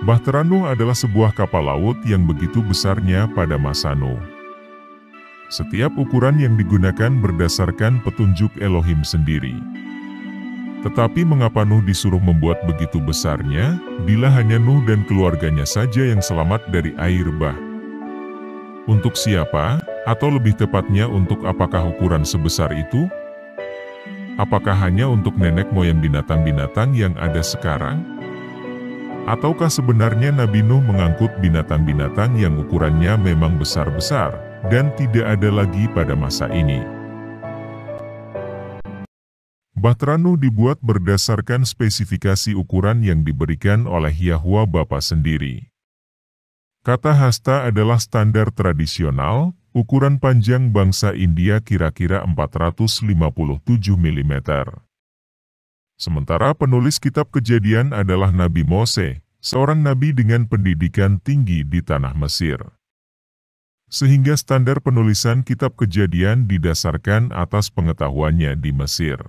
Nuh adalah sebuah kapal laut yang begitu besarnya pada masa Nuh. Setiap ukuran yang digunakan berdasarkan petunjuk Elohim sendiri. Tetapi mengapa Nuh disuruh membuat begitu besarnya, bila hanya Nuh dan keluarganya saja yang selamat dari air bah? Untuk siapa, atau lebih tepatnya untuk apakah ukuran sebesar itu? Apakah hanya untuk nenek moyang binatang-binatang yang ada sekarang? Ataukah sebenarnya Nabi Nuh mengangkut binatang-binatang yang ukurannya memang besar-besar, dan tidak ada lagi pada masa ini? Bahtera Nuh dibuat berdasarkan spesifikasi ukuran yang diberikan oleh Yahwa Bapa sendiri. Kata hasta adalah standar tradisional, ukuran panjang bangsa India kira-kira 457 mm. Sementara penulis kitab kejadian adalah Nabi Mose, seorang nabi dengan pendidikan tinggi di tanah Mesir. Sehingga standar penulisan kitab kejadian didasarkan atas pengetahuannya di Mesir.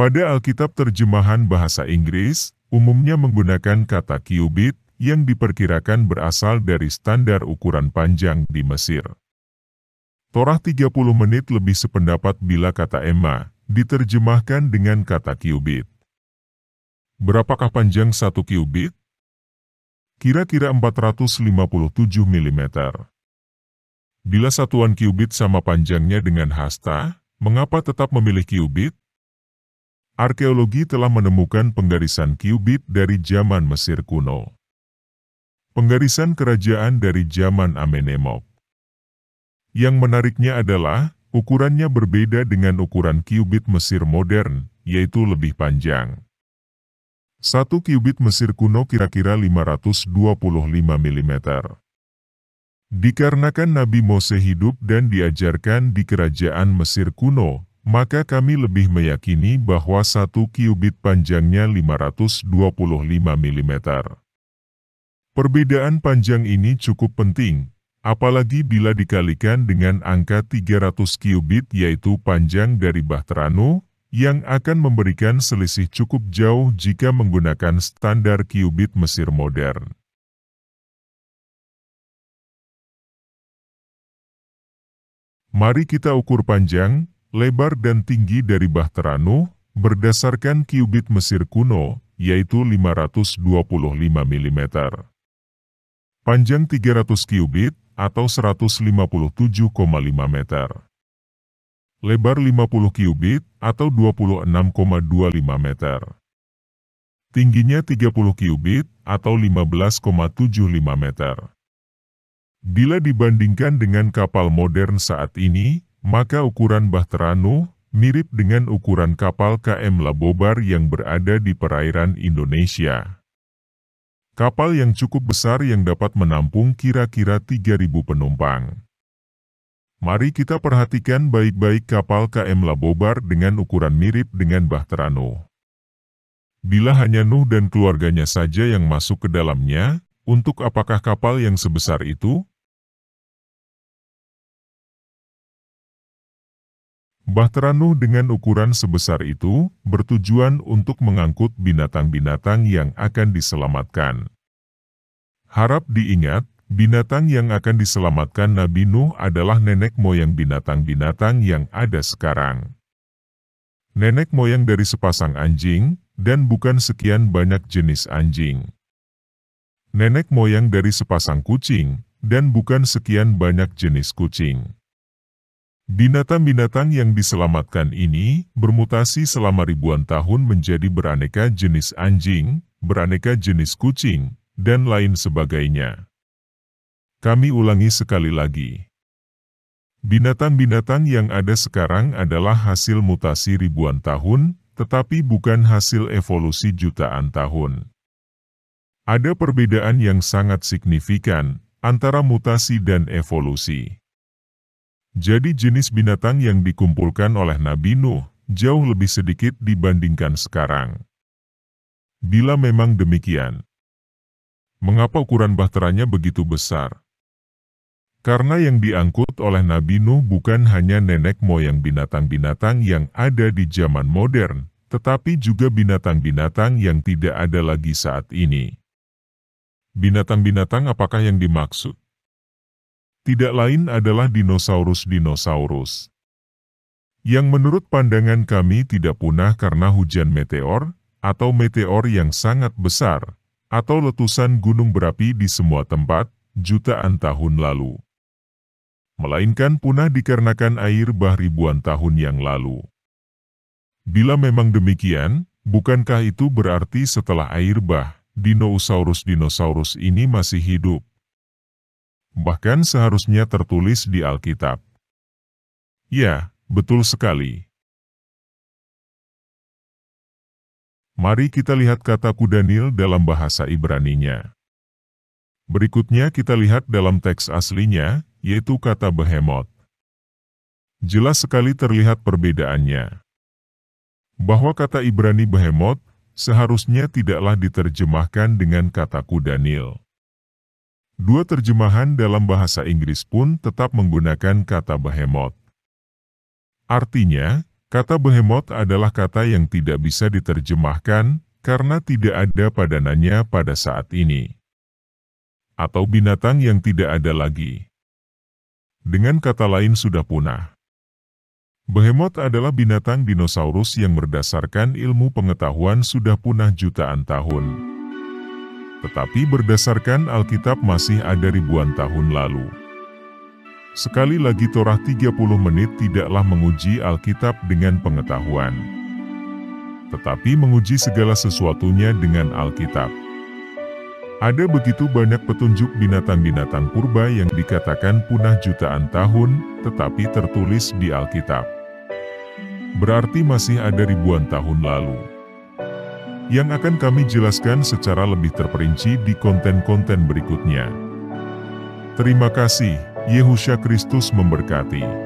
Pada Alkitab terjemahan bahasa Inggris, umumnya menggunakan kata cubit yang diperkirakan berasal dari standar ukuran panjang di Mesir. Torah 30 menit lebih sependapat bila kata Emma, diterjemahkan dengan kata qubit. Berapakah panjang satu qubit? Kira-kira 457 mm. Bila satuan qubit sama panjangnya dengan hasta, mengapa tetap memilih qubit? Arkeologi telah menemukan penggarisan qubit dari zaman Mesir kuno. Penggarisan kerajaan dari zaman Amenemop. Yang menariknya adalah, Ukurannya berbeda dengan ukuran kubit Mesir modern, yaitu lebih panjang. Satu kubit Mesir kuno kira-kira 525 mm. Dikarenakan Nabi Mose hidup dan diajarkan di kerajaan Mesir kuno, maka kami lebih meyakini bahwa satu kubit panjangnya 525 mm. Perbedaan panjang ini cukup penting, Apalagi bila dikalikan dengan angka 300 qubit yaitu panjang dari Bahteranu, yang akan memberikan selisih cukup jauh jika menggunakan standar kubit Mesir modern. Mari kita ukur panjang, lebar dan tinggi dari Bahteranu, berdasarkan kubit Mesir kuno, yaitu 525 mm. Panjang 300 qubit, atau 157,5 meter. Lebar 50 kubit atau 26,25 meter. Tingginya 30 kubit atau 15,75 meter. Bila dibandingkan dengan kapal modern saat ini, maka ukuran Bahtera Nuh mirip dengan ukuran kapal KM Labobar yang berada di perairan Indonesia. Kapal yang cukup besar yang dapat menampung kira-kira 3.000 penumpang. Mari kita perhatikan baik-baik kapal KM Labobar dengan ukuran mirip dengan Bahtera Bahterano. Bila hanya Nuh dan keluarganya saja yang masuk ke dalamnya, untuk apakah kapal yang sebesar itu? Bahtera Nuh dengan ukuran sebesar itu bertujuan untuk mengangkut binatang-binatang yang akan diselamatkan. Harap diingat, binatang yang akan diselamatkan Nabi Nuh adalah nenek moyang binatang-binatang yang ada sekarang. Nenek moyang dari sepasang anjing, dan bukan sekian banyak jenis anjing. Nenek moyang dari sepasang kucing, dan bukan sekian banyak jenis kucing. Binatang-binatang yang diselamatkan ini bermutasi selama ribuan tahun menjadi beraneka jenis anjing, beraneka jenis kucing, dan lain sebagainya. Kami ulangi sekali lagi. Binatang-binatang yang ada sekarang adalah hasil mutasi ribuan tahun, tetapi bukan hasil evolusi jutaan tahun. Ada perbedaan yang sangat signifikan antara mutasi dan evolusi. Jadi jenis binatang yang dikumpulkan oleh Nabi Nuh jauh lebih sedikit dibandingkan sekarang. Bila memang demikian, mengapa ukuran bahteranya begitu besar? Karena yang diangkut oleh Nabi Nuh bukan hanya nenek moyang binatang-binatang yang ada di zaman modern, tetapi juga binatang-binatang yang tidak ada lagi saat ini. Binatang-binatang apakah yang dimaksud? tidak lain adalah dinosaurus-dinosaurus. Yang menurut pandangan kami tidak punah karena hujan meteor, atau meteor yang sangat besar, atau letusan gunung berapi di semua tempat, jutaan tahun lalu. Melainkan punah dikarenakan air bah ribuan tahun yang lalu. Bila memang demikian, bukankah itu berarti setelah air bah, dinosaurus-dinosaurus ini masih hidup? bahkan seharusnya tertulis di Alkitab. Ya, betul sekali. Mari kita lihat kataku Daniel dalam bahasa Ibraninya. Berikutnya kita lihat dalam teks aslinya, yaitu kata behemoth. Jelas sekali terlihat perbedaannya. Bahwa kata Ibrani behemoth seharusnya tidaklah diterjemahkan dengan kataku Daniel. Dua terjemahan dalam bahasa Inggris pun tetap menggunakan kata behemoth. Artinya, kata behemoth adalah kata yang tidak bisa diterjemahkan karena tidak ada padanannya pada saat ini. Atau binatang yang tidak ada lagi. Dengan kata lain sudah punah. Behemoth adalah binatang dinosaurus yang berdasarkan ilmu pengetahuan sudah punah jutaan tahun tetapi berdasarkan Alkitab masih ada ribuan tahun lalu. Sekali lagi Torah 30 menit tidaklah menguji Alkitab dengan pengetahuan, tetapi menguji segala sesuatunya dengan Alkitab. Ada begitu banyak petunjuk binatang-binatang purba yang dikatakan punah jutaan tahun, tetapi tertulis di Alkitab. Berarti masih ada ribuan tahun lalu yang akan kami jelaskan secara lebih terperinci di konten-konten berikutnya. Terima kasih, Yehusha Kristus memberkati.